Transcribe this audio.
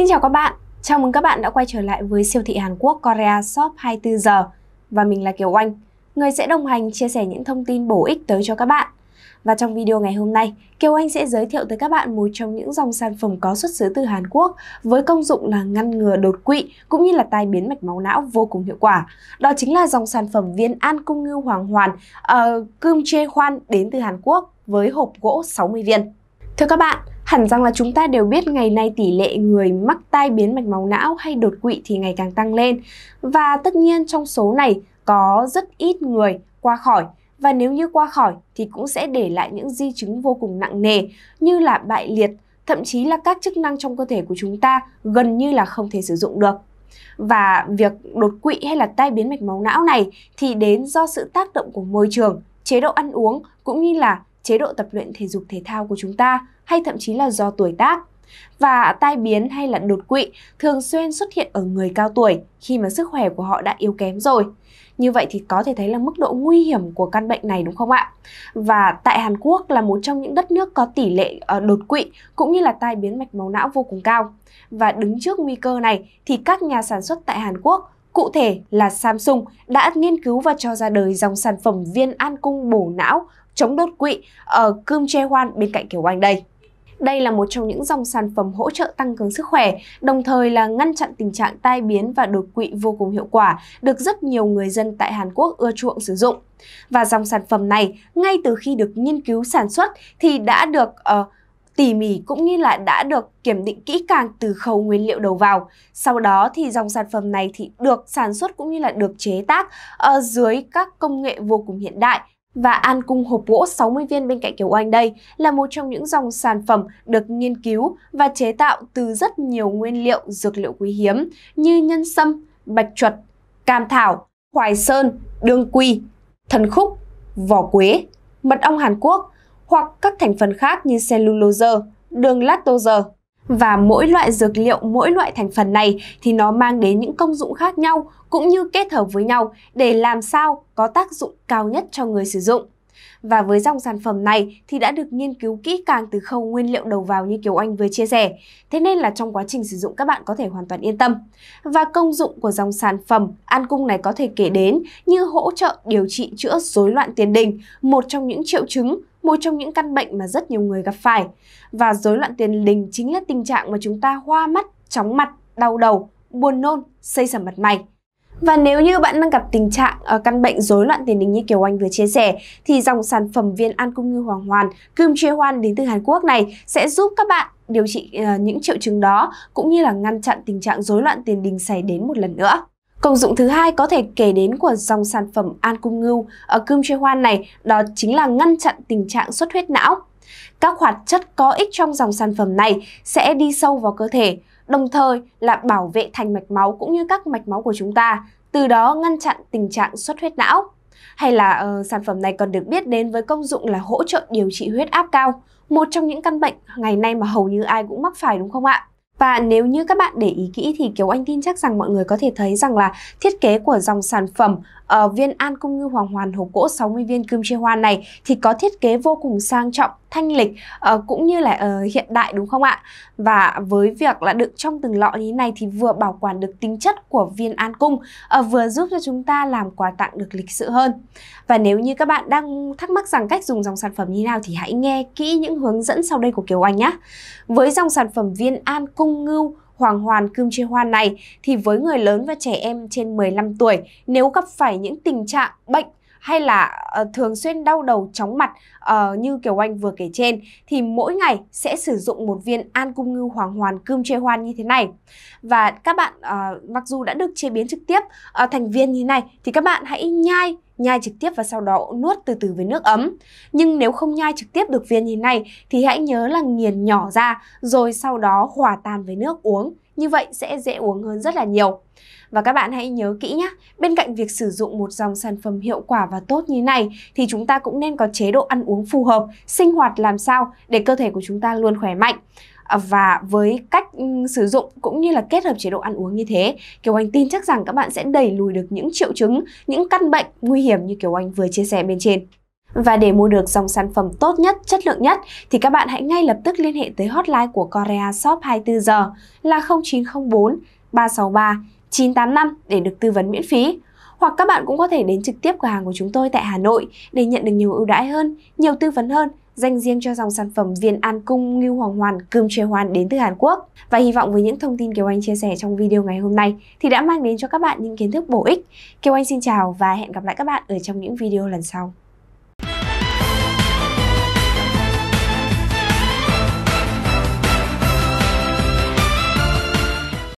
Xin chào các bạn, chào mừng các bạn đã quay trở lại với siêu thị Hàn Quốc Korea Shop 24 giờ và mình là Kiều Oanh, người sẽ đồng hành chia sẻ những thông tin bổ ích tới cho các bạn. Và trong video ngày hôm nay, Kiều Oanh sẽ giới thiệu tới các bạn một trong những dòng sản phẩm có xuất xứ từ Hàn Quốc với công dụng là ngăn ngừa đột quỵ cũng như là tai biến mạch máu não vô cùng hiệu quả. Đó chính là dòng sản phẩm viên an cung ngư hoàng hoàn uh, cơm chê khoan đến từ Hàn Quốc với hộp gỗ 60 viên. Thưa các bạn, hẳn rằng là chúng ta đều biết ngày nay tỷ lệ người mắc tai biến mạch máu não hay đột quỵ thì ngày càng tăng lên. Và tất nhiên trong số này có rất ít người qua khỏi và nếu như qua khỏi thì cũng sẽ để lại những di chứng vô cùng nặng nề như là bại liệt, thậm chí là các chức năng trong cơ thể của chúng ta gần như là không thể sử dụng được. Và việc đột quỵ hay là tai biến mạch máu não này thì đến do sự tác động của môi trường, chế độ ăn uống cũng như là chế độ tập luyện thể dục thể thao của chúng ta hay thậm chí là do tuổi tác. Và tai biến hay là đột quỵ thường xuyên xuất hiện ở người cao tuổi khi mà sức khỏe của họ đã yếu kém rồi. Như vậy thì có thể thấy là mức độ nguy hiểm của căn bệnh này đúng không ạ? Và tại Hàn Quốc là một trong những đất nước có tỷ lệ ờ, đột quỵ cũng như là tai biến mạch máu não vô cùng cao. Và đứng trước nguy cơ này thì các nhà sản xuất tại Hàn Quốc Cụ thể là Samsung đã nghiên cứu và cho ra đời dòng sản phẩm viên an cung bổ não chống đốt quỵ ở Kim Che Hoan bên cạnh kiểu Anh đây. Đây là một trong những dòng sản phẩm hỗ trợ tăng cường sức khỏe, đồng thời là ngăn chặn tình trạng tai biến và đột quỵ vô cùng hiệu quả, được rất nhiều người dân tại Hàn Quốc ưa chuộng sử dụng. Và dòng sản phẩm này, ngay từ khi được nghiên cứu sản xuất thì đã được uh, tỉ mỉ cũng như là đã được kiểm định kỹ càng từ khâu nguyên liệu đầu vào. Sau đó thì dòng sản phẩm này thì được sản xuất cũng như là được chế tác ở dưới các công nghệ vô cùng hiện đại. Và an cung hộp gỗ 60 viên bên cạnh Kiều oanh đây là một trong những dòng sản phẩm được nghiên cứu và chế tạo từ rất nhiều nguyên liệu dược liệu quý hiếm như nhân sâm, bạch chuột, cam thảo, khoai sơn, đương quy, thần khúc, vỏ quế, mật ong Hàn Quốc, hoặc các thành phần khác như cellulose, đường lactose. Và mỗi loại dược liệu, mỗi loại thành phần này thì nó mang đến những công dụng khác nhau cũng như kết hợp với nhau để làm sao có tác dụng cao nhất cho người sử dụng. Và với dòng sản phẩm này thì đã được nghiên cứu kỹ càng từ khâu nguyên liệu đầu vào như Kiều Anh vừa chia sẻ. Thế nên là trong quá trình sử dụng các bạn có thể hoàn toàn yên tâm. Và công dụng của dòng sản phẩm an cung này có thể kể đến như hỗ trợ điều trị chữa rối loạn tiền đình, một trong những triệu chứng một trong những căn bệnh mà rất nhiều người gặp phải. Và rối loạn tiền đình chính là tình trạng mà chúng ta hoa mắt, chóng mặt, đau đầu, buồn nôn, xây sẩm mặt mày. Và nếu như bạn đang gặp tình trạng ở ờ, căn bệnh rối loạn tiền đình như Kiều Anh vừa chia sẻ thì dòng sản phẩm viên an cung như hoàng hoàn, cơm chia hoan đến từ Hàn Quốc này sẽ giúp các bạn điều trị ờ, những triệu chứng đó cũng như là ngăn chặn tình trạng rối loạn tiền đình xảy đến một lần nữa. Công dụng thứ hai có thể kể đến của dòng sản phẩm an cung ngưu ở cơm chê hoan này đó chính là ngăn chặn tình trạng xuất huyết não. Các hoạt chất có ích trong dòng sản phẩm này sẽ đi sâu vào cơ thể, đồng thời là bảo vệ thành mạch máu cũng như các mạch máu của chúng ta, từ đó ngăn chặn tình trạng xuất huyết não. Hay là uh, sản phẩm này còn được biết đến với công dụng là hỗ trợ điều trị huyết áp cao, một trong những căn bệnh ngày nay mà hầu như ai cũng mắc phải đúng không ạ? Và nếu như các bạn để ý kỹ thì Kiều Anh tin chắc rằng mọi người có thể thấy rằng là thiết kế của dòng sản phẩm ở ờ, viên an cung ngư hoàng hoàn hộp gỗ 60 viên kim chi hoa này thì có thiết kế vô cùng sang trọng thanh lịch uh, cũng như là uh, hiện đại đúng không ạ? Và với việc là đựng trong từng lọ như thế này thì vừa bảo quản được tính chất của viên an cung, uh, vừa giúp cho chúng ta làm quà tặng được lịch sự hơn. Và nếu như các bạn đang thắc mắc rằng cách dùng dòng sản phẩm như nào thì hãy nghe kỹ những hướng dẫn sau đây của Kiều Anh nhé. Với dòng sản phẩm viên an cung ngưu hoàng hoàn cương chia hoan này thì với người lớn và trẻ em trên 15 tuổi nếu gặp phải những tình trạng bệnh hay là uh, thường xuyên đau đầu chóng mặt uh, như kiểu Anh vừa kể trên thì mỗi ngày sẽ sử dụng một viên an cung ngư hoàng hoàn cơm chê hoan như thế này. Và các bạn uh, mặc dù đã được chế biến trực tiếp uh, thành viên như thế này thì các bạn hãy nhai nhai trực tiếp và sau đó nuốt từ từ với nước ấm. Nhưng nếu không nhai trực tiếp được viên như thế này thì hãy nhớ là nghiền nhỏ ra rồi sau đó hòa tan với nước uống như vậy sẽ dễ uống hơn rất là nhiều. Và các bạn hãy nhớ kỹ nhé, bên cạnh việc sử dụng một dòng sản phẩm hiệu quả và tốt như này thì chúng ta cũng nên có chế độ ăn uống phù hợp, sinh hoạt làm sao để cơ thể của chúng ta luôn khỏe mạnh à, và với cách sử dụng cũng như là kết hợp chế độ ăn uống như thế Kiều Anh tin chắc rằng các bạn sẽ đẩy lùi được những triệu chứng, những căn bệnh nguy hiểm như Kiều Anh vừa chia sẻ bên trên và để mua được dòng sản phẩm tốt nhất, chất lượng nhất thì các bạn hãy ngay lập tức liên hệ tới hotline của Korea Shop 24 giờ là 0904 363 985 để được tư vấn miễn phí. Hoặc các bạn cũng có thể đến trực tiếp cửa hàng của chúng tôi tại Hà Nội để nhận được nhiều ưu đãi hơn, nhiều tư vấn hơn dành riêng cho dòng sản phẩm viên an cung, ngưu hoàng hoàn, cơm chế hoàn đến từ Hàn Quốc. Và hy vọng với những thông tin Kiều Anh chia sẻ trong video ngày hôm nay thì đã mang đến cho các bạn những kiến thức bổ ích. Kiều Anh xin chào và hẹn gặp lại các bạn ở trong những video lần sau.